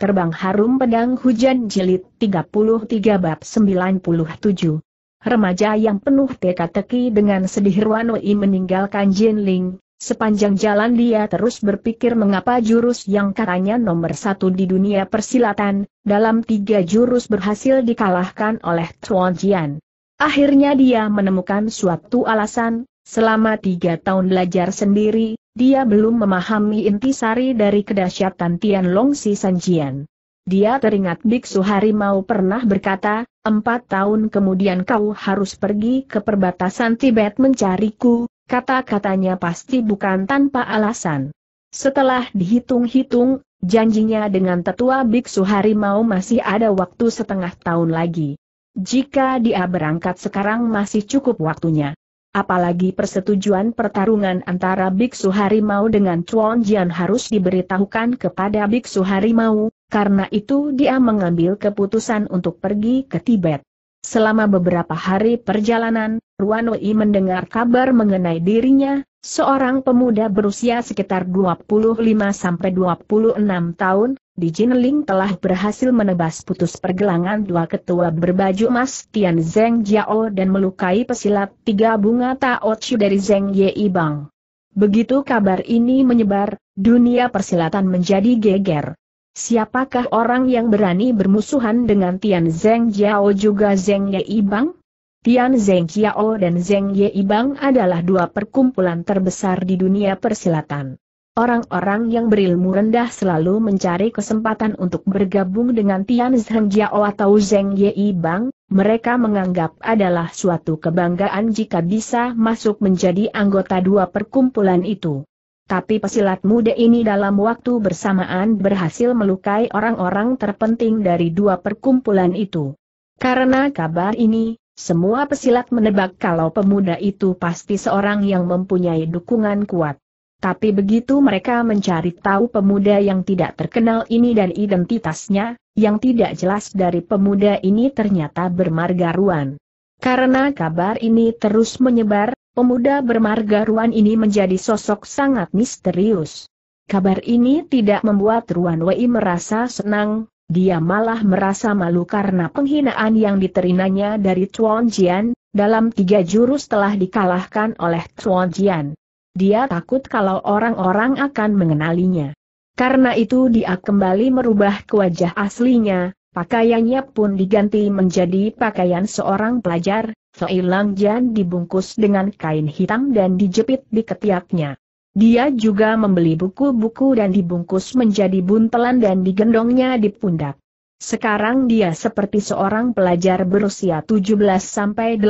Terbang Harum Pedang Hujan Jilid 33 Bab 97 Remaja yang penuh teka-teki dengan sedih Ruanoi meninggalkan Jinling, sepanjang jalan dia terus berpikir mengapa jurus yang katanya nomor satu di dunia persilatan, dalam tiga jurus berhasil dikalahkan oleh Tuan Jian. Akhirnya dia menemukan suatu alasan, Selama tiga tahun belajar sendiri, dia belum memahami intisari dari kedahsyatan Long Si Sanjian. Dia teringat Biksu Harimau pernah berkata, empat tahun kemudian kau harus pergi ke perbatasan Tibet mencariku, kata-katanya pasti bukan tanpa alasan. Setelah dihitung-hitung, janjinya dengan tetua Biksu Harimau masih ada waktu setengah tahun lagi. Jika dia berangkat sekarang masih cukup waktunya. Apalagi persetujuan pertarungan antara Biksu Harimau dengan Chuan Jian harus diberitahukan kepada Biksu Harimau, karena itu dia mengambil keputusan untuk pergi ke Tibet. Selama beberapa hari perjalanan, Ruan Wei mendengar kabar mengenai dirinya, seorang pemuda berusia sekitar 25-26 tahun, di Jinling telah berhasil menebas putus pergelangan dua ketua berbaju emas Tian Zeng Jiao dan melukai pesilat tiga bunga Tao Chu dari Zeng Yei Bang. Begitu kabar ini menyebar, dunia persilatan menjadi geger. Siapakah orang yang berani bermusuhan dengan Tian Zeng Jiao juga Zeng Yei Bang? Tian Zeng Jiao dan Zeng Yei Bang adalah dua perkumpulan terbesar di dunia persilatan. Orang-orang yang berilmu rendah selalu mencari kesempatan untuk bergabung dengan Tian Zheng Jiao atau Zheng Yi Bang, mereka menganggap adalah suatu kebanggaan jika bisa masuk menjadi anggota dua perkumpulan itu. Tapi pesilat muda ini dalam waktu bersamaan berhasil melukai orang-orang terpenting dari dua perkumpulan itu. Karena kabar ini, semua pesilat menebak kalau pemuda itu pasti seorang yang mempunyai dukungan kuat. Tapi begitu mereka mencari tahu pemuda yang tidak terkenal ini dan identitasnya, yang tidak jelas dari pemuda ini ternyata bermarga Ruan. Karena kabar ini terus menyebar, pemuda bermarga Ruan ini menjadi sosok sangat misterius. Kabar ini tidak membuat Ruan Wei merasa senang, dia malah merasa malu karena penghinaan yang diterimanya dari Chuan Jian, dalam tiga jurus telah dikalahkan oleh Chuan Jian. Dia takut kalau orang-orang akan mengenalinya. Karena itu dia kembali merubah ke wajah aslinya, pakaiannya pun diganti menjadi pakaian seorang pelajar, seilang Jan dibungkus dengan kain hitam dan dijepit di ketiaknya. Dia juga membeli buku-buku dan dibungkus menjadi buntelan dan digendongnya di pundak. Sekarang dia seperti seorang pelajar berusia 17-18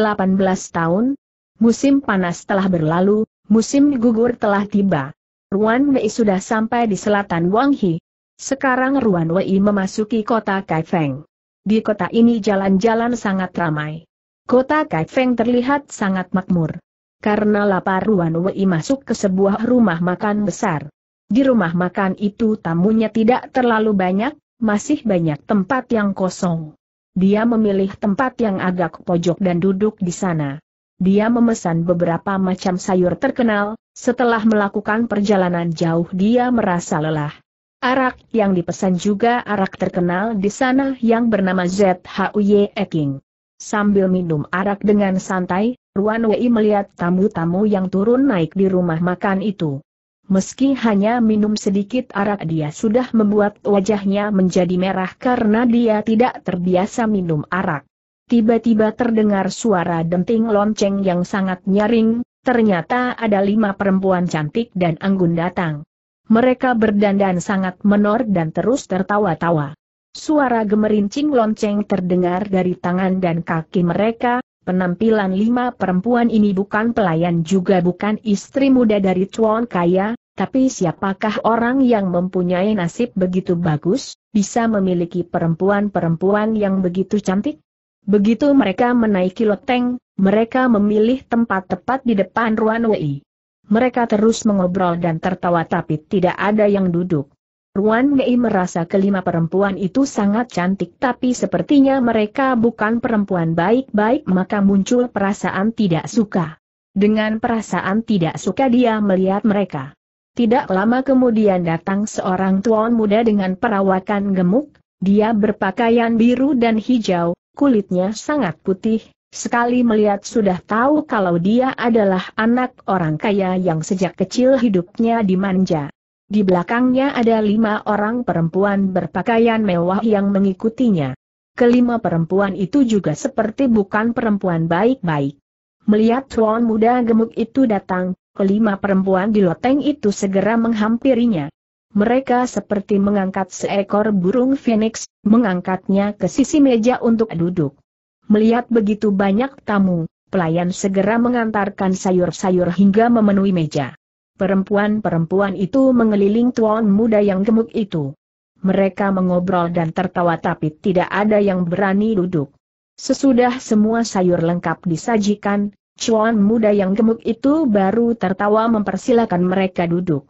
tahun. Musim panas telah berlalu, Musim gugur telah tiba. Ruan Wei sudah sampai di selatan Wanghi. Sekarang Ruan Wei memasuki kota Kaifeng. Di kota ini jalan-jalan sangat ramai. Kota Kaifeng terlihat sangat makmur. Karena lapar Ruan Wei masuk ke sebuah rumah makan besar. Di rumah makan itu tamunya tidak terlalu banyak, masih banyak tempat yang kosong. Dia memilih tempat yang agak pojok dan duduk di sana dia memesan beberapa macam sayur terkenal, setelah melakukan perjalanan jauh dia merasa lelah. Arak yang dipesan juga arak terkenal di sana yang bernama ZHUY Eking. Sambil minum arak dengan santai, Ruan Wei melihat tamu-tamu yang turun naik di rumah makan itu. Meski hanya minum sedikit arak dia sudah membuat wajahnya menjadi merah karena dia tidak terbiasa minum arak tiba-tiba terdengar suara denting lonceng yang sangat nyaring, ternyata ada lima perempuan cantik dan anggun datang. Mereka berdandan sangat menor dan terus tertawa-tawa. Suara gemerincing lonceng terdengar dari tangan dan kaki mereka, penampilan lima perempuan ini bukan pelayan juga bukan istri muda dari cuan kaya, tapi siapakah orang yang mempunyai nasib begitu bagus, bisa memiliki perempuan-perempuan yang begitu cantik? Begitu mereka menaiki loteng, mereka memilih tempat tepat di depan Ruan Wei. Mereka terus mengobrol dan tertawa tapi tidak ada yang duduk. Ruan Wei merasa kelima perempuan itu sangat cantik tapi sepertinya mereka bukan perempuan baik-baik maka muncul perasaan tidak suka. Dengan perasaan tidak suka dia melihat mereka. Tidak lama kemudian datang seorang tuan muda dengan perawakan gemuk, dia berpakaian biru dan hijau, kulitnya sangat putih, sekali melihat sudah tahu kalau dia adalah anak orang kaya yang sejak kecil hidupnya dimanja. Di belakangnya ada lima orang perempuan berpakaian mewah yang mengikutinya. Kelima perempuan itu juga seperti bukan perempuan baik-baik. Melihat tuan muda gemuk itu datang, kelima perempuan di loteng itu segera menghampirinya. Mereka seperti mengangkat seekor burung phoenix, mengangkatnya ke sisi meja untuk duduk. Melihat begitu banyak tamu, pelayan segera mengantarkan sayur-sayur hingga memenuhi meja. Perempuan-perempuan itu mengeliling tuan muda yang gemuk itu. Mereka mengobrol dan tertawa tapi tidak ada yang berani duduk. Sesudah semua sayur lengkap disajikan, Cuan muda yang gemuk itu baru tertawa mempersilahkan mereka duduk.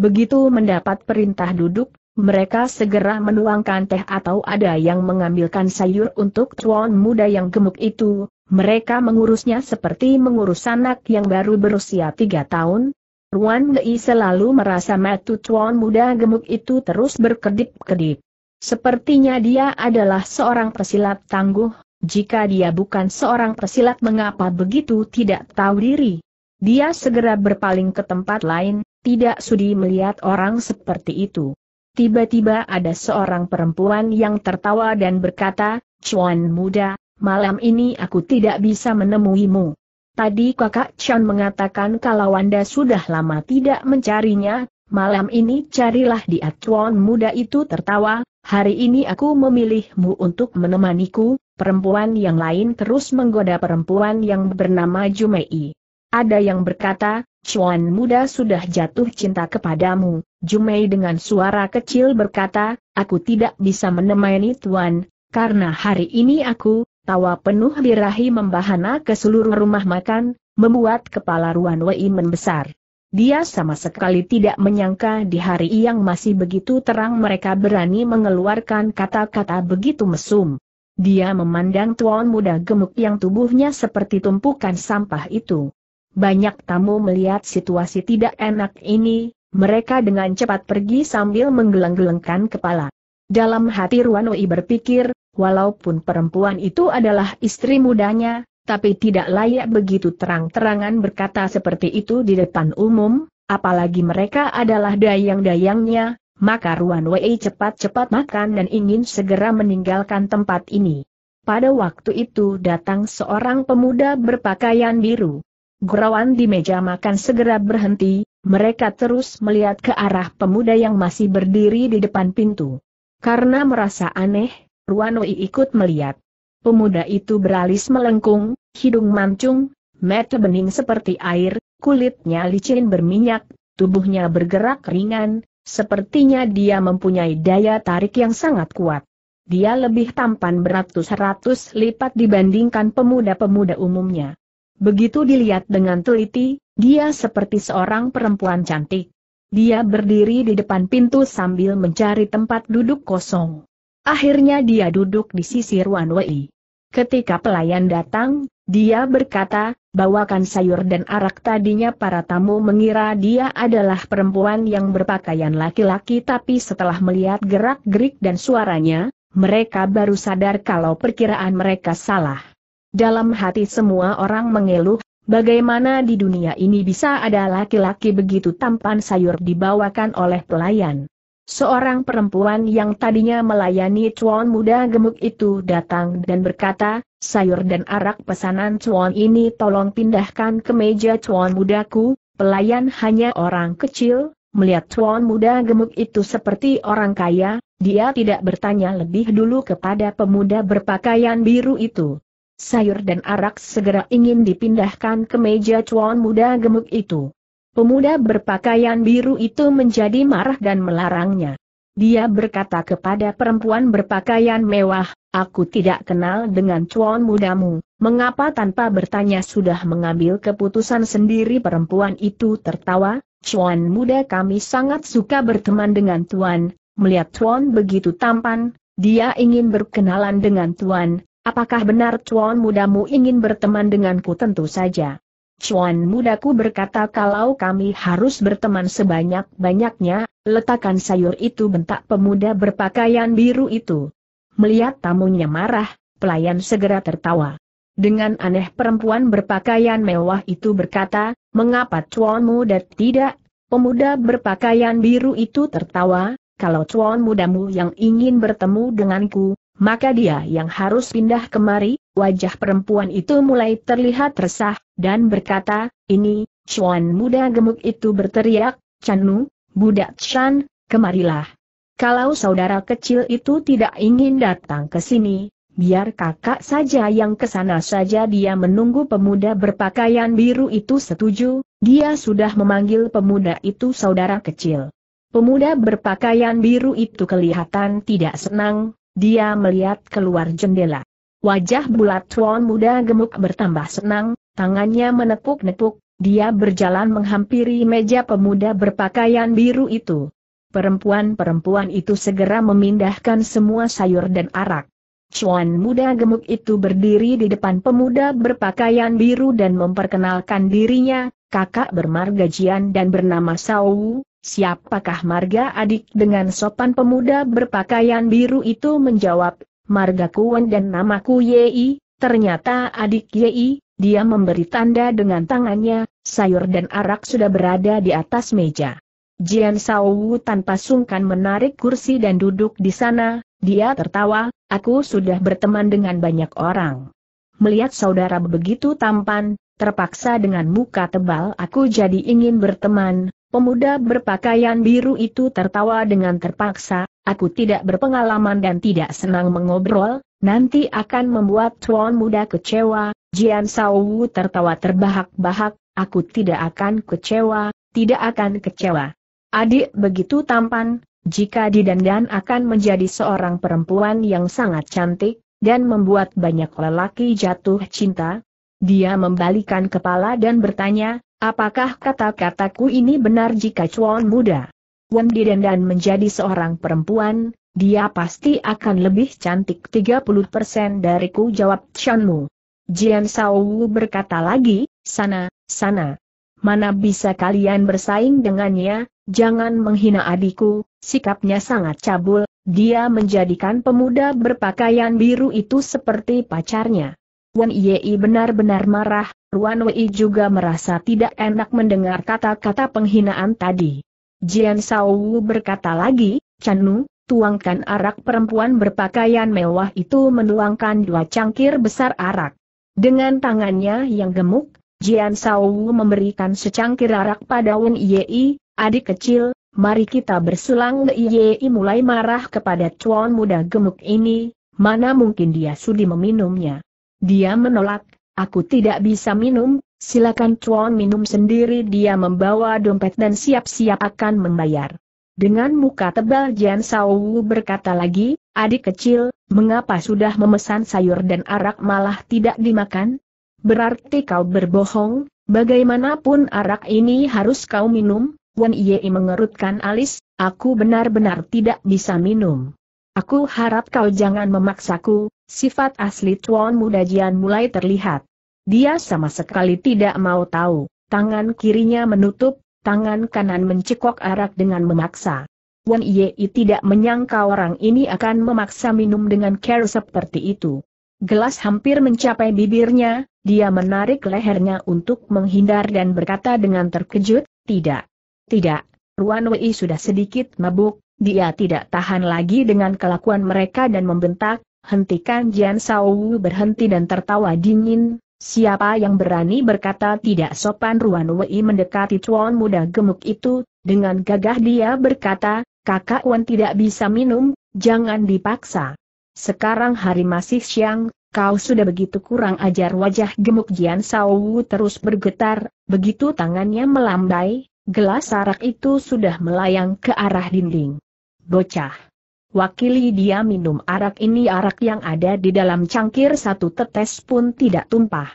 Begitu mendapat perintah duduk, mereka segera menuangkan teh atau ada yang mengambilkan sayur untuk tuan muda yang gemuk itu, mereka mengurusnya seperti mengurus anak yang baru berusia tiga tahun. Ruan Lei selalu merasa matu tuan muda gemuk itu terus berkedip-kedip. Sepertinya dia adalah seorang persilat tangguh, jika dia bukan seorang persilat, mengapa begitu tidak tahu diri. Dia segera berpaling ke tempat lain, tidak sudi melihat orang seperti itu. Tiba-tiba ada seorang perempuan yang tertawa dan berkata, Chuan muda, malam ini aku tidak bisa menemuimu. Tadi kakak Chan mengatakan kalau Anda sudah lama tidak mencarinya, malam ini carilah dia Chuan muda itu tertawa, hari ini aku memilihmu untuk menemaniku, perempuan yang lain terus menggoda perempuan yang bernama Jumei. Ada yang berkata, Chuan muda sudah jatuh cinta kepadamu. Jumei dengan suara kecil berkata, aku tidak bisa menemani Tuan, karena hari ini aku, tawa penuh birahi membahana ke seluruh rumah makan, membuat kepala Ruan Wei membesar. Dia sama sekali tidak menyangka di hari yang masih begitu terang mereka berani mengeluarkan kata-kata begitu mesum. Dia memandang tuan muda gemuk yang tubuhnya seperti tumpukan sampah itu. Banyak tamu melihat situasi tidak enak ini, mereka dengan cepat pergi sambil menggeleng-gelengkan kepala. Dalam hati Ruanoi berpikir, walaupun perempuan itu adalah istri mudanya, tapi tidak layak begitu terang-terangan berkata seperti itu di depan umum, apalagi mereka adalah dayang-dayangnya, maka Ruan Wei cepat-cepat makan dan ingin segera meninggalkan tempat ini. Pada waktu itu datang seorang pemuda berpakaian biru. Gerawan di meja makan segera berhenti, mereka terus melihat ke arah pemuda yang masih berdiri di depan pintu. Karena merasa aneh, Ruanoi ikut melihat. Pemuda itu beralis melengkung, hidung mancung, mata bening seperti air, kulitnya licin berminyak, tubuhnya bergerak ringan, sepertinya dia mempunyai daya tarik yang sangat kuat. Dia lebih tampan beratus-ratus lipat dibandingkan pemuda-pemuda umumnya. Begitu dilihat dengan teliti, dia seperti seorang perempuan cantik. Dia berdiri di depan pintu sambil mencari tempat duduk kosong. Akhirnya dia duduk di sisi Ruan Wei. Ketika pelayan datang, dia berkata, bawakan sayur dan arak tadinya para tamu mengira dia adalah perempuan yang berpakaian laki-laki tapi setelah melihat gerak-gerik dan suaranya, mereka baru sadar kalau perkiraan mereka salah. Dalam hati semua orang mengeluh, bagaimana di dunia ini bisa ada laki-laki begitu tampan sayur dibawakan oleh pelayan. Seorang perempuan yang tadinya melayani cuan muda gemuk itu datang dan berkata, sayur dan arak pesanan cuan ini tolong pindahkan ke meja cuan mudaku, pelayan hanya orang kecil, Melihat cuan muda gemuk itu seperti orang kaya, dia tidak bertanya lebih dulu kepada pemuda berpakaian biru itu sayur dan arak segera ingin dipindahkan ke meja cuan muda gemuk itu. Pemuda berpakaian biru itu menjadi marah dan melarangnya. Dia berkata kepada perempuan berpakaian mewah, aku tidak kenal dengan cuan mudamu, mengapa tanpa bertanya sudah mengambil keputusan sendiri perempuan itu tertawa, cuan muda kami sangat suka berteman dengan tuan, melihat tuan begitu tampan, dia ingin berkenalan dengan tuan, Apakah benar cuan mudamu ingin berteman denganku tentu saja? Cuan mudaku berkata kalau kami harus berteman sebanyak-banyaknya, letakkan sayur itu bentak pemuda berpakaian biru itu. Melihat tamunya marah, pelayan segera tertawa. Dengan aneh perempuan berpakaian mewah itu berkata, mengapa cuan muda tidak? Pemuda berpakaian biru itu tertawa, kalau cuan mudamu yang ingin bertemu denganku, maka dia yang harus pindah kemari, wajah perempuan itu mulai terlihat resah, dan berkata, ini, Chuan muda gemuk itu berteriak, Chanu, budak Chan, kemarilah. Kalau saudara kecil itu tidak ingin datang ke sini, biar kakak saja yang ke sana saja dia menunggu pemuda berpakaian biru itu setuju, dia sudah memanggil pemuda itu saudara kecil. Pemuda berpakaian biru itu kelihatan tidak senang, dia melihat keluar jendela. Wajah bulat tuan muda gemuk bertambah senang, tangannya menepuk-nepuk, dia berjalan menghampiri meja pemuda berpakaian biru itu. Perempuan-perempuan itu segera memindahkan semua sayur dan arak. Cuan muda gemuk itu berdiri di depan pemuda berpakaian biru dan memperkenalkan dirinya, kakak bermarga Jian dan bernama Sau, Siapakah marga adik dengan sopan pemuda berpakaian biru itu menjawab, marga Kuan dan namaku Yei, ternyata adik Yei, dia memberi tanda dengan tangannya, sayur dan arak sudah berada di atas meja. Jian Wu tanpa sungkan menarik kursi dan duduk di sana, dia tertawa, aku sudah berteman dengan banyak orang. Melihat saudara begitu tampan, terpaksa dengan muka tebal aku jadi ingin berteman, Pemuda berpakaian biru itu tertawa dengan terpaksa, aku tidak berpengalaman dan tidak senang mengobrol, nanti akan membuat tuan muda kecewa, Jian Wu tertawa terbahak-bahak, aku tidak akan kecewa, tidak akan kecewa. Adik begitu tampan, jika didandan akan menjadi seorang perempuan yang sangat cantik, dan membuat banyak lelaki jatuh cinta. Dia membalikan kepala dan bertanya, Apakah kata-kataku ini benar jika Chuan muda? Wen didandan menjadi seorang perempuan, dia pasti akan lebih cantik 30% dariku jawab Mu. Jian Wu berkata lagi, sana, sana. Mana bisa kalian bersaing dengannya, jangan menghina adikku, sikapnya sangat cabul, dia menjadikan pemuda berpakaian biru itu seperti pacarnya. Wen Yei benar-benar marah, Ruan Wei juga merasa tidak enak mendengar kata-kata penghinaan tadi. Jian Wu berkata lagi, Chanu, tuangkan arak perempuan berpakaian mewah itu menuangkan dua cangkir besar arak. Dengan tangannya yang gemuk, Jian Wu memberikan secangkir arak pada Wen Yei, adik kecil, mari kita berselang Yei mulai marah kepada cuan muda gemuk ini, mana mungkin dia sudi meminumnya. Dia menolak, Aku tidak bisa minum, silakan Chuan minum sendiri dia membawa dompet dan siap-siap akan membayar. Dengan muka tebal Jian Wu berkata lagi, adik kecil, mengapa sudah memesan sayur dan arak malah tidak dimakan? Berarti kau berbohong, bagaimanapun arak ini harus kau minum, Wan Yei mengerutkan alis, aku benar-benar tidak bisa minum. Aku harap kau jangan memaksaku, sifat asli Tuan Muda Jian mulai terlihat. Dia sama sekali tidak mau tahu, tangan kirinya menutup, tangan kanan mencekok arak dengan memaksa. Wan Yei tidak menyangka orang ini akan memaksa minum dengan care seperti itu. Gelas hampir mencapai bibirnya, dia menarik lehernya untuk menghindar dan berkata dengan terkejut, tidak. Tidak, Ruan Wei sudah sedikit mabuk, dia tidak tahan lagi dengan kelakuan mereka dan membentak, hentikan Jian Wu berhenti dan tertawa dingin, siapa yang berani berkata tidak sopan Ruan Wei mendekati tuan muda gemuk itu, dengan gagah dia berkata, kakak Wan tidak bisa minum, jangan dipaksa. Sekarang hari masih siang, kau sudah begitu kurang ajar wajah gemuk Jian Wu terus bergetar, begitu tangannya melambai, gelas arak itu sudah melayang ke arah dinding. Bocah. Wakili dia minum arak ini arak yang ada di dalam cangkir satu tetes pun tidak tumpah.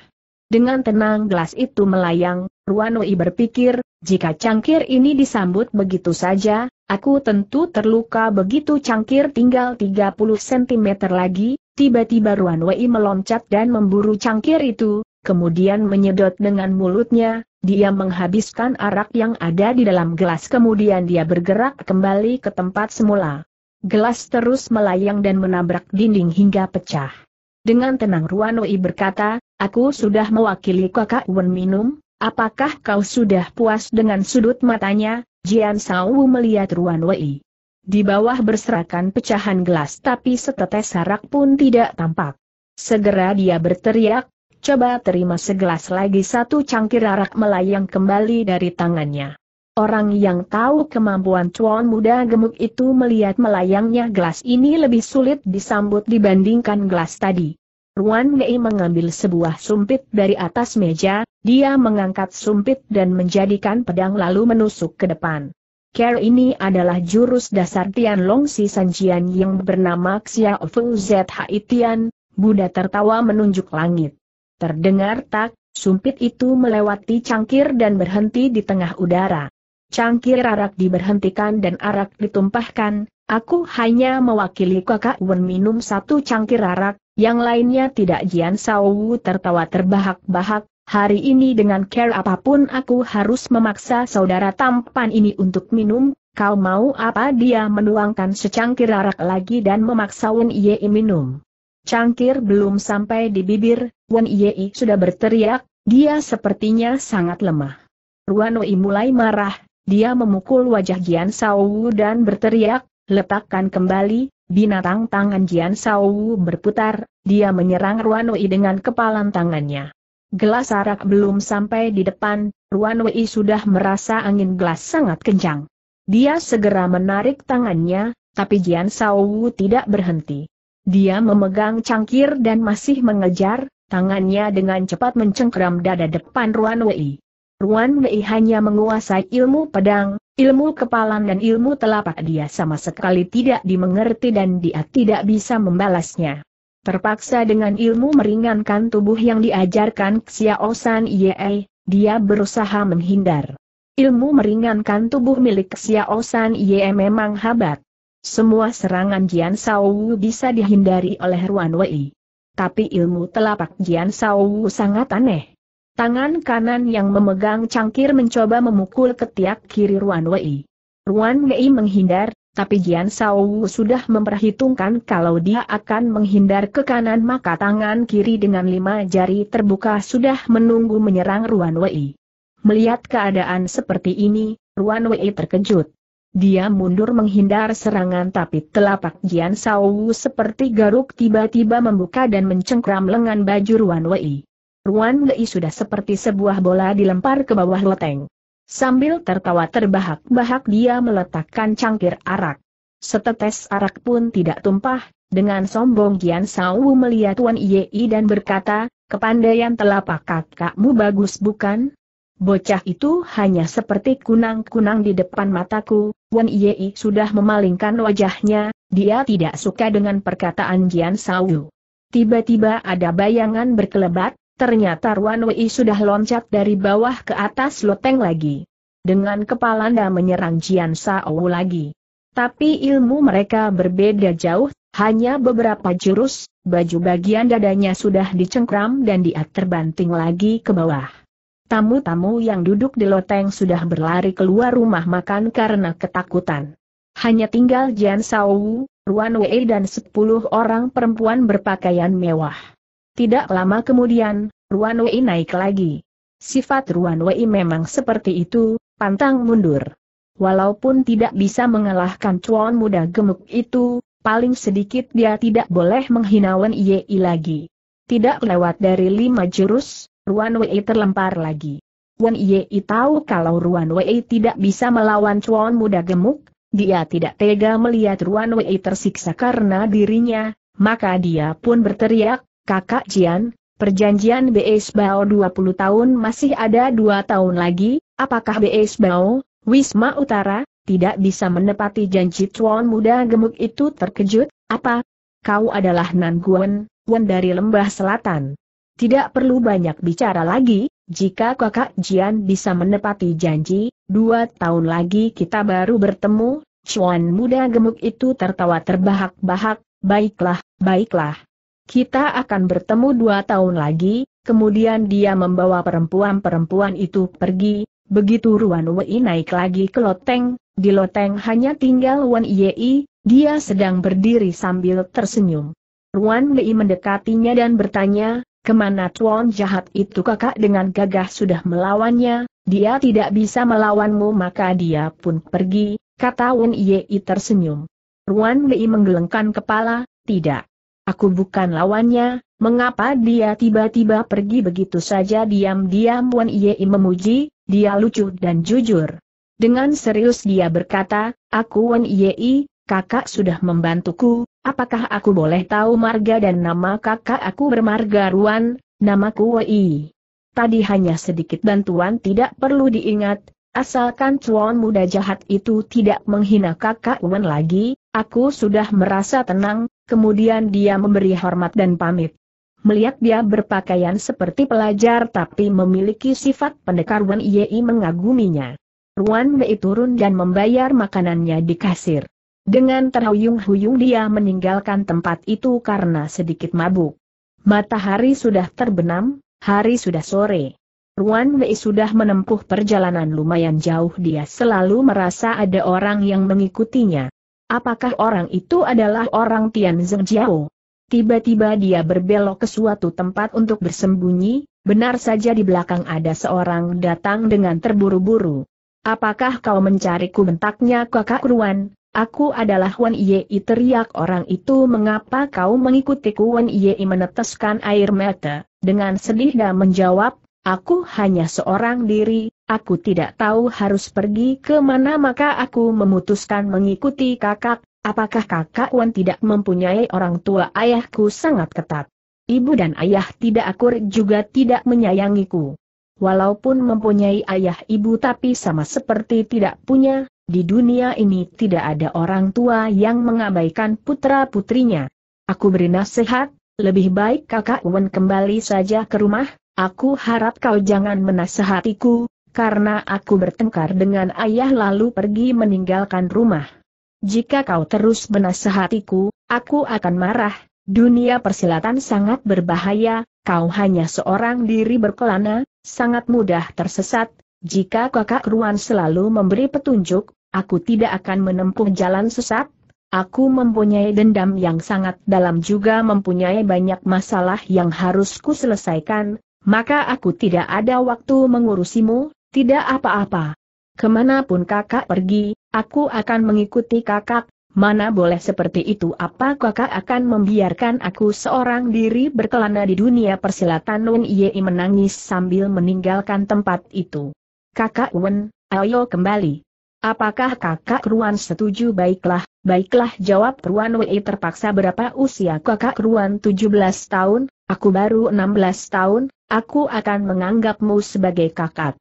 Dengan tenang gelas itu melayang, Ruanoi berpikir, jika cangkir ini disambut begitu saja, aku tentu terluka begitu cangkir tinggal 30 cm lagi, tiba-tiba Ruanoi meloncat dan memburu cangkir itu, kemudian menyedot dengan mulutnya, dia menghabiskan arak yang ada di dalam gelas kemudian dia bergerak kembali ke tempat semula. Gelas terus melayang dan menabrak dinding hingga pecah. Dengan tenang Ruanoi berkata, aku sudah mewakili kakak Wen minum, apakah kau sudah puas dengan sudut matanya? Jian Sawu melihat Ruanoi. Di bawah berserakan pecahan gelas tapi setetes sarak pun tidak tampak. Segera dia berteriak, coba terima segelas lagi satu cangkir arak melayang kembali dari tangannya. Orang yang tahu kemampuan cuan muda gemuk itu melihat melayangnya gelas ini lebih sulit disambut dibandingkan gelas tadi. Ruan Ngei mengambil sebuah sumpit dari atas meja, dia mengangkat sumpit dan menjadikan pedang lalu menusuk ke depan. Care ini adalah jurus dasar Long Si Sanjian yang bernama Xiao Fu Tian, Buddha tertawa menunjuk langit. Terdengar tak, sumpit itu melewati cangkir dan berhenti di tengah udara cangkir arak diberhentikan dan arak ditumpahkan, aku hanya mewakili kakak Wen minum satu cangkir arak, yang lainnya tidak Jian Wu tertawa terbahak-bahak, hari ini dengan care apapun aku harus memaksa saudara tampan ini untuk minum, kau mau apa dia menuangkan secangkir arak lagi dan memaksa Wen Ye minum. Cangkir belum sampai di bibir, Wen Yei sudah berteriak, dia sepertinya sangat lemah. Ruanoi mulai marah, dia memukul wajah Jian Wu dan berteriak, letakkan kembali, binatang tangan Jian Wu berputar, dia menyerang Wei dengan kepalan tangannya. Gelas arak belum sampai di depan, Wei sudah merasa angin gelas sangat kencang. Dia segera menarik tangannya, tapi Jian Wu tidak berhenti. Dia memegang cangkir dan masih mengejar, tangannya dengan cepat mencengkram dada depan Wei. Ruan Mei hanya menguasai ilmu pedang, ilmu kepalan dan ilmu telapak dia sama sekali tidak dimengerti dan dia tidak bisa membalasnya. Terpaksa dengan ilmu meringankan tubuh yang diajarkan Xiao San Ye, dia berusaha menghindar. Ilmu meringankan tubuh milik Xiao San Ye memang hebat. Semua serangan Jian Shao bisa dihindari oleh Ruan Wei. Tapi ilmu telapak Jian Shao sangat aneh Tangan kanan yang memegang cangkir mencoba memukul ketiak kiri Ruan Wei. Ruan Wei menghindar, tapi Jian Sao sudah memperhitungkan kalau dia akan menghindar ke kanan maka tangan kiri dengan lima jari terbuka sudah menunggu menyerang Ruan Wei. Melihat keadaan seperti ini, Ruan Wei terkejut. Dia mundur menghindar serangan tapi telapak Jian Sao seperti garuk tiba-tiba membuka dan mencengkram lengan baju Ruan Wei. Ruan Lei sudah seperti sebuah bola dilempar ke bawah loteng. Sambil tertawa terbahak-bahak dia meletakkan cangkir arak. Setetes arak pun tidak tumpah, dengan sombong Kian Sau melihat Wan Yei dan berkata, kepandaian telapak kakakmu bagus bukan? Bocah itu hanya seperti kunang-kunang di depan mataku, Wan Yei sudah memalingkan wajahnya, dia tidak suka dengan perkataan Jian Sau. Tiba-tiba ada bayangan berkelebat, Ternyata Ruan Wei sudah loncat dari bawah ke atas loteng lagi. Dengan kepala dan menyerang Jian Sao lagi. Tapi ilmu mereka berbeda jauh, hanya beberapa jurus, baju bagian dadanya sudah dicengkram dan dia terbanting lagi ke bawah. Tamu-tamu yang duduk di loteng sudah berlari keluar rumah makan karena ketakutan. Hanya tinggal Jian Sao, Ruan Wei dan sepuluh orang perempuan berpakaian mewah. Tidak lama kemudian, Ruan Wei naik lagi. Sifat Ruan Wei memang seperti itu, pantang mundur. Walaupun tidak bisa mengalahkan cuan muda gemuk itu, paling sedikit dia tidak boleh menghina Wen Yei lagi. Tidak lewat dari lima jurus, Ruan Wei terlempar lagi. Wen Yei tahu kalau Ruan Wei tidak bisa melawan cuan muda gemuk, dia tidak tega melihat Ruan Wei tersiksa karena dirinya, maka dia pun berteriak, Kakak Jian, perjanjian BS Bao 20 tahun masih ada 2 tahun lagi, apakah BS Bao, Wisma Utara, tidak bisa menepati janji cuan muda gemuk itu terkejut, apa? Kau adalah Nan Guan, Wen dari lembah selatan. Tidak perlu banyak bicara lagi, jika kakak Jian bisa menepati janji, dua tahun lagi kita baru bertemu, Cuan muda gemuk itu tertawa terbahak-bahak, baiklah, baiklah. Kita akan bertemu dua tahun lagi, kemudian dia membawa perempuan-perempuan itu pergi, begitu Ruan Wei naik lagi ke loteng, di loteng hanya tinggal Wan Yei, dia sedang berdiri sambil tersenyum. Ruan Wei mendekatinya dan bertanya, kemana tuan jahat itu kakak dengan gagah sudah melawannya, dia tidak bisa melawanmu maka dia pun pergi, kata Wan Yei tersenyum. Ruan Wei menggelengkan kepala, tidak. Aku bukan lawannya, mengapa dia tiba-tiba pergi begitu saja diam-diam Wan Yei memuji, dia lucu dan jujur. Dengan serius dia berkata, aku Wan Yei, kakak sudah membantuku, apakah aku boleh tahu marga dan nama kakak aku bermarga Ruan, namaku Wei. Tadi hanya sedikit bantuan tidak perlu diingat, asalkan cuan muda jahat itu tidak menghina kakak Wan lagi, Aku sudah merasa tenang, kemudian dia memberi hormat dan pamit. Melihat dia berpakaian seperti pelajar tapi memiliki sifat pendekar Wen Yei mengaguminya. Ruan Wei turun dan membayar makanannya di kasir. Dengan terhuyung-huyung dia meninggalkan tempat itu karena sedikit mabuk. Matahari sudah terbenam, hari sudah sore. Ruan Wei sudah menempuh perjalanan lumayan jauh dia selalu merasa ada orang yang mengikutinya. Apakah orang itu adalah orang Tian Jiao? Tiba-tiba dia berbelok ke suatu tempat untuk bersembunyi, benar saja di belakang ada seorang datang dengan terburu-buru. Apakah kau mencariku bentaknya kakak Ruan? Aku adalah Wan Yei teriak orang itu mengapa kau mengikutiku Wan Yei meneteskan air mata, dengan sedih dan menjawab, Aku hanya seorang diri, aku tidak tahu harus pergi ke mana maka aku memutuskan mengikuti kakak, apakah kakak Wan tidak mempunyai orang tua ayahku sangat ketat. Ibu dan ayah tidak akur juga tidak menyayangiku. Walaupun mempunyai ayah ibu tapi sama seperti tidak punya, di dunia ini tidak ada orang tua yang mengabaikan putra-putrinya. Aku beri nasihat, lebih baik kakak Wan kembali saja ke rumah, Aku harap kau jangan menasehatiku, karena aku bertengkar dengan ayah lalu pergi meninggalkan rumah. Jika kau terus menasehatiku, aku akan marah. Dunia persilatan sangat berbahaya, kau hanya seorang diri berkelana, sangat mudah tersesat. Jika kakak Ruan selalu memberi petunjuk, aku tidak akan menempuh jalan sesat. Aku mempunyai dendam yang sangat dalam juga mempunyai banyak masalah yang harus kuselesaikan, maka aku tidak ada waktu mengurusimu, tidak apa-apa. Kemanapun kakak pergi, aku akan mengikuti kakak, mana boleh seperti itu apa kakak akan membiarkan aku seorang diri berkelana di dunia persilatan Wen Yei menangis sambil meninggalkan tempat itu. Kakak Wen, ayo kembali. Apakah kakak Ruan setuju baiklah, baiklah jawab Ruan Wei terpaksa berapa usia kakak Ruan 17 tahun, aku baru 16 tahun, Aku akan menganggapmu sebagai kakak.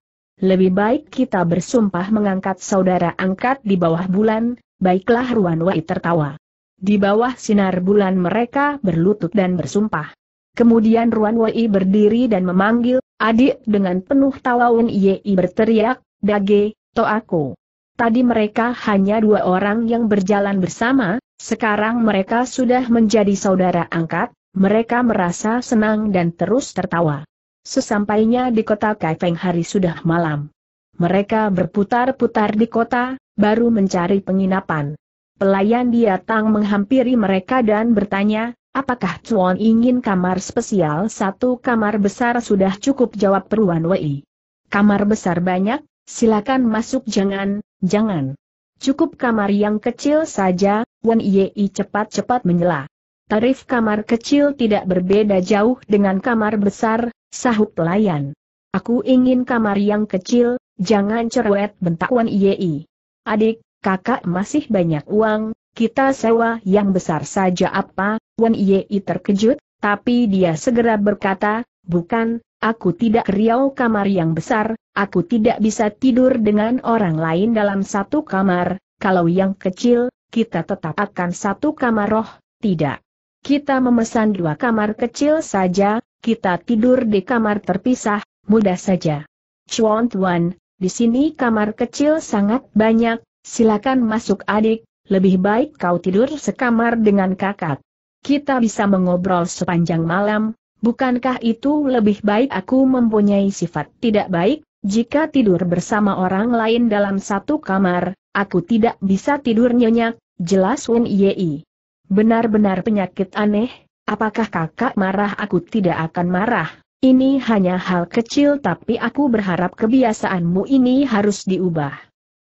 Lebih baik kita bersumpah mengangkat saudara angkat di bawah bulan, baiklah Ruan Wei tertawa. Di bawah sinar bulan mereka berlutut dan bersumpah. Kemudian Ruan Wei berdiri dan memanggil, adik dengan penuh tawa Wen Yei berteriak, Dage, to aku. Tadi mereka hanya dua orang yang berjalan bersama, sekarang mereka sudah menjadi saudara angkat, mereka merasa senang dan terus tertawa. Sesampainya di kota Kaifeng hari sudah malam. Mereka berputar-putar di kota, baru mencari penginapan. Pelayan Diatang menghampiri mereka dan bertanya, apakah Chuan ingin kamar spesial satu kamar besar sudah cukup jawab peruan Wei. Kamar besar banyak, silakan masuk jangan, jangan. Cukup kamar yang kecil saja, Wan Yei cepat-cepat menyela. Tarif kamar kecil tidak berbeda jauh dengan kamar besar, sahut pelayan. Aku ingin kamar yang kecil, jangan cerewet bentak Wan Yei. Adik, kakak masih banyak uang, kita sewa yang besar saja apa, Wan Yei terkejut, tapi dia segera berkata, bukan, aku tidak riau kamar yang besar, aku tidak bisa tidur dengan orang lain dalam satu kamar, kalau yang kecil, kita tetap akan satu kamar roh, tidak. Kita memesan dua kamar kecil saja, kita tidur di kamar terpisah, mudah saja. Chuan Tuan, di sini kamar kecil sangat banyak, silakan masuk adik, lebih baik kau tidur sekamar dengan kakak. Kita bisa mengobrol sepanjang malam, bukankah itu lebih baik aku mempunyai sifat tidak baik, jika tidur bersama orang lain dalam satu kamar, aku tidak bisa tidur nyenyak, jelas Wen Yei. Benar-benar penyakit aneh, Apakah kakak marah aku tidak akan marah? Ini hanya hal kecil tapi aku berharap kebiasaanmu ini harus diubah.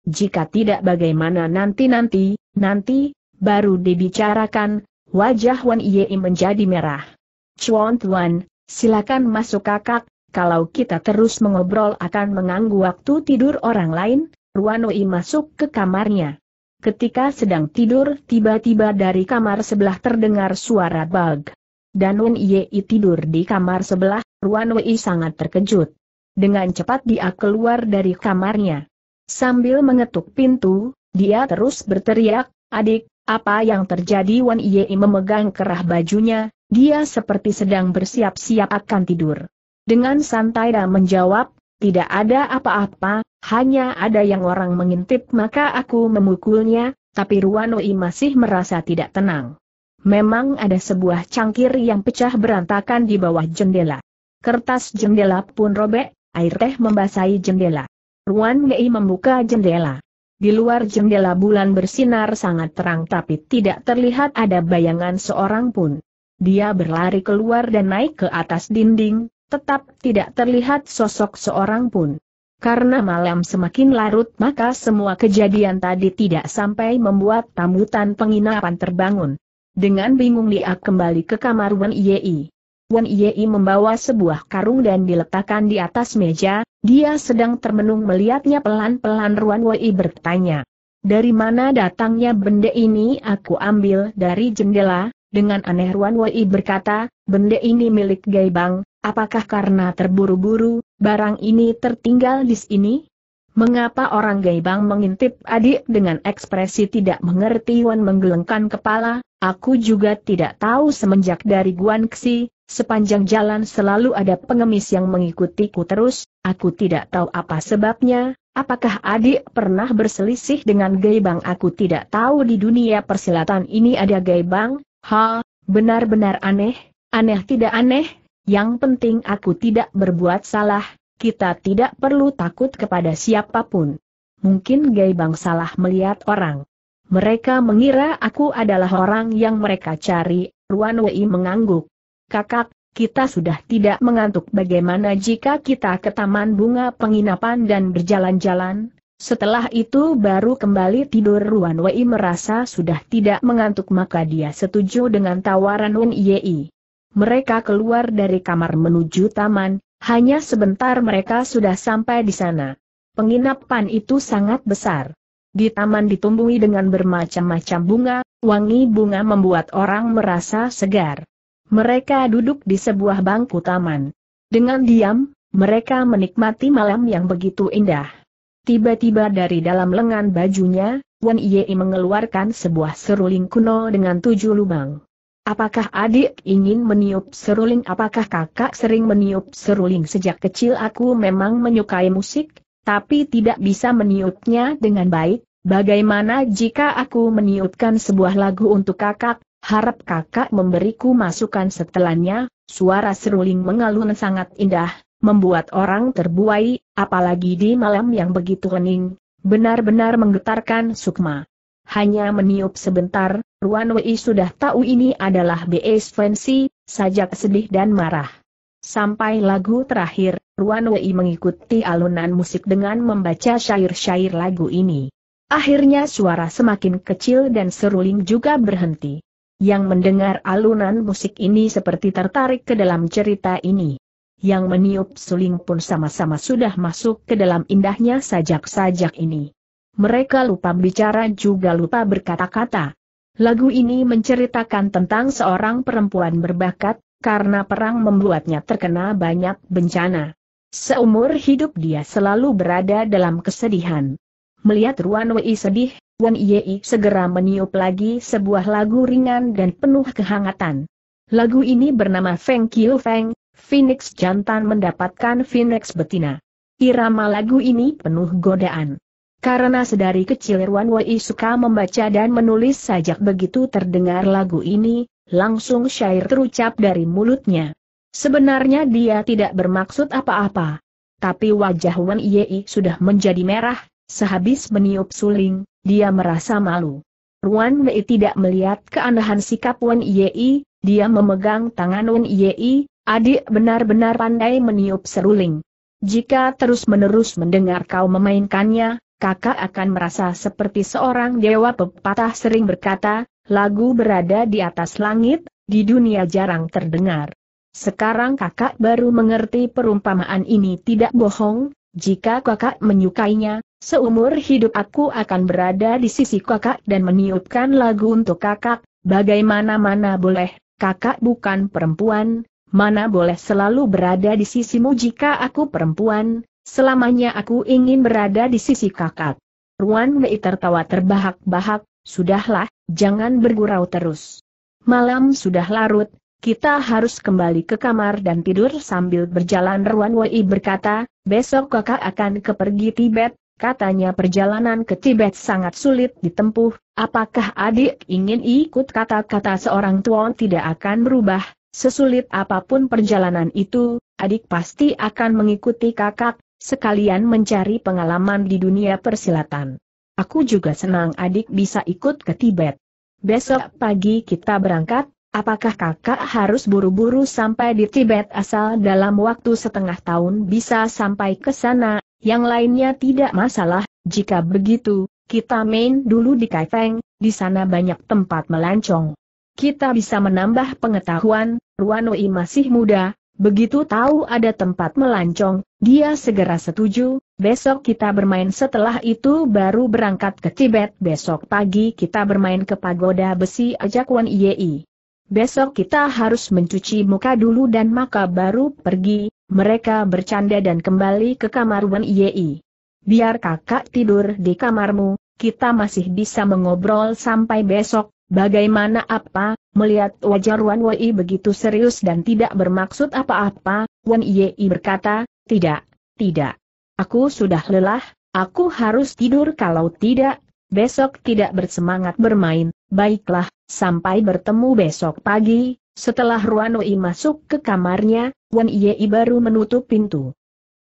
Jika tidak bagaimana nanti-nanti, nanti, baru dibicarakan, wajah Wan Yei menjadi merah. Chuan Tuan, silakan masuk kakak, kalau kita terus mengobrol akan mengganggu waktu tidur orang lain, Ruan Wei masuk ke kamarnya. Ketika sedang tidur, tiba-tiba dari kamar sebelah terdengar suara bag. Dan Wen tidur di kamar sebelah, Ruan Wei sangat terkejut. Dengan cepat dia keluar dari kamarnya. Sambil mengetuk pintu, dia terus berteriak, adik, apa yang terjadi Wan Yei memegang kerah bajunya, dia seperti sedang bersiap-siap akan tidur. Dengan santai dan menjawab, tidak ada apa-apa, hanya ada yang orang mengintip maka aku memukulnya, tapi Ruanoi masih merasa tidak tenang. Memang ada sebuah cangkir yang pecah berantakan di bawah jendela. Kertas jendela pun robek, air teh membasahi jendela. Ruan Mei membuka jendela. Di luar jendela bulan bersinar sangat terang tapi tidak terlihat ada bayangan seorang pun. Dia berlari keluar dan naik ke atas dinding, tetap tidak terlihat sosok seorang pun. Karena malam semakin larut maka semua kejadian tadi tidak sampai membuat tamu tan penginapan terbangun. Dengan bingung dia kembali ke kamar Wen Yei. Wen Yei membawa sebuah karung dan diletakkan di atas meja, dia sedang termenung melihatnya pelan-pelan Ruan Wei bertanya. Dari mana datangnya benda ini aku ambil dari jendela, dengan aneh Ruan Wei berkata, benda ini milik Gai Bang, Apakah karena terburu-buru, barang ini tertinggal di sini? Mengapa orang Gaibang mengintip adik dengan ekspresi tidak mengerti Wan menggelengkan kepala, aku juga tidak tahu semenjak dari Guanxi, sepanjang jalan selalu ada pengemis yang mengikutiku terus, aku tidak tahu apa sebabnya, apakah adik pernah berselisih dengan Gaibang aku tidak tahu di dunia persilatan ini ada Gaibang, ha, benar-benar aneh, aneh tidak aneh, yang penting aku tidak berbuat salah, kita tidak perlu takut kepada siapapun. Mungkin Gaibang salah melihat orang. Mereka mengira aku adalah orang yang mereka cari, Ruan Wei mengangguk. Kakak, kita sudah tidak mengantuk bagaimana jika kita ke taman bunga penginapan dan berjalan-jalan? Setelah itu baru kembali tidur Ruan Wei merasa sudah tidak mengantuk maka dia setuju dengan tawaran Wen Yei. Mereka keluar dari kamar menuju taman, hanya sebentar mereka sudah sampai di sana. Penginapan itu sangat besar. Di taman ditumbuhi dengan bermacam-macam bunga, wangi bunga membuat orang merasa segar. Mereka duduk di sebuah bangku taman. Dengan diam, mereka menikmati malam yang begitu indah. Tiba-tiba dari dalam lengan bajunya, Wan Yei mengeluarkan sebuah seruling kuno dengan tujuh lubang. Apakah adik ingin meniup seruling? Apakah kakak sering meniup seruling sejak kecil? Aku memang menyukai musik, tapi tidak bisa meniupnya dengan baik. Bagaimana jika aku meniupkan sebuah lagu untuk kakak? Harap kakak memberiku masukan setelahnya. Suara seruling mengalun sangat indah, membuat orang terbuai, apalagi di malam yang begitu hening, benar-benar menggetarkan sukma. Hanya meniup sebentar, Ruan Wei sudah tahu ini adalah B.S. Fancy, sajak sedih dan marah. Sampai lagu terakhir, Ruan Wei mengikuti alunan musik dengan membaca syair-syair lagu ini. Akhirnya suara semakin kecil dan seruling juga berhenti. Yang mendengar alunan musik ini seperti tertarik ke dalam cerita ini. Yang meniup suling pun sama-sama sudah masuk ke dalam indahnya sajak-sajak ini mereka lupa bicara juga lupa berkata-kata. Lagu ini menceritakan tentang seorang perempuan berbakat, karena perang membuatnya terkena banyak bencana. Seumur hidup dia selalu berada dalam kesedihan. Melihat Ruan Wei sedih, Wan Yei segera meniup lagi sebuah lagu ringan dan penuh kehangatan. Lagu ini bernama Feng Qiu Feng, Phoenix jantan mendapatkan Phoenix betina. Irama lagu ini penuh godaan. Karena sedari kecil Irwan Wei suka membaca dan menulis sajak begitu terdengar lagu ini, langsung syair terucap dari mulutnya. Sebenarnya dia tidak bermaksud apa-apa. Tapi wajah Wan Yei sudah menjadi merah, sehabis meniup suling, dia merasa malu. Ruan Wei tidak melihat keanehan sikap Wan Yei, dia memegang tangan Wan Yei, adik benar-benar pandai meniup seruling. Jika terus-menerus mendengar kau memainkannya, kakak akan merasa seperti seorang dewa pepatah sering berkata, lagu berada di atas langit, di dunia jarang terdengar. Sekarang kakak baru mengerti perumpamaan ini tidak bohong, jika kakak menyukainya, seumur hidup aku akan berada di sisi kakak dan meniupkan lagu untuk kakak, bagaimana-mana boleh, kakak bukan perempuan, mana boleh selalu berada di sisimu jika aku perempuan, Selamanya aku ingin berada di sisi kakak. Ruan Mei tertawa terbahak-bahak, sudahlah, jangan bergurau terus. Malam sudah larut, kita harus kembali ke kamar dan tidur sambil berjalan Ruan Wei berkata, besok kakak akan kepergi Tibet, katanya perjalanan ke Tibet sangat sulit ditempuh, apakah adik ingin ikut kata-kata seorang tuan tidak akan berubah, sesulit apapun perjalanan itu, adik pasti akan mengikuti kakak, sekalian mencari pengalaman di dunia persilatan. Aku juga senang adik bisa ikut ke Tibet. Besok pagi kita berangkat, apakah kakak harus buru-buru sampai di Tibet asal dalam waktu setengah tahun bisa sampai ke sana, yang lainnya tidak masalah, jika begitu, kita main dulu di Kaifeng, di sana banyak tempat melancong. Kita bisa menambah pengetahuan, Ruanui masih muda, Begitu tahu ada tempat melancong, dia segera setuju, besok kita bermain setelah itu baru berangkat ke Tibet besok pagi kita bermain ke pagoda besi ajak Wan Yei. Besok kita harus mencuci muka dulu dan maka baru pergi, mereka bercanda dan kembali ke kamar Wan Yei. Biar kakak tidur di kamarmu, kita masih bisa mengobrol sampai besok, Bagaimana apa, melihat wajah Wan Wei begitu serius dan tidak bermaksud apa-apa, Wan Yei berkata, tidak, tidak. Aku sudah lelah, aku harus tidur kalau tidak, besok tidak bersemangat bermain, baiklah, sampai bertemu besok pagi, setelah Ruan Wei masuk ke kamarnya, Wan Yei baru menutup pintu.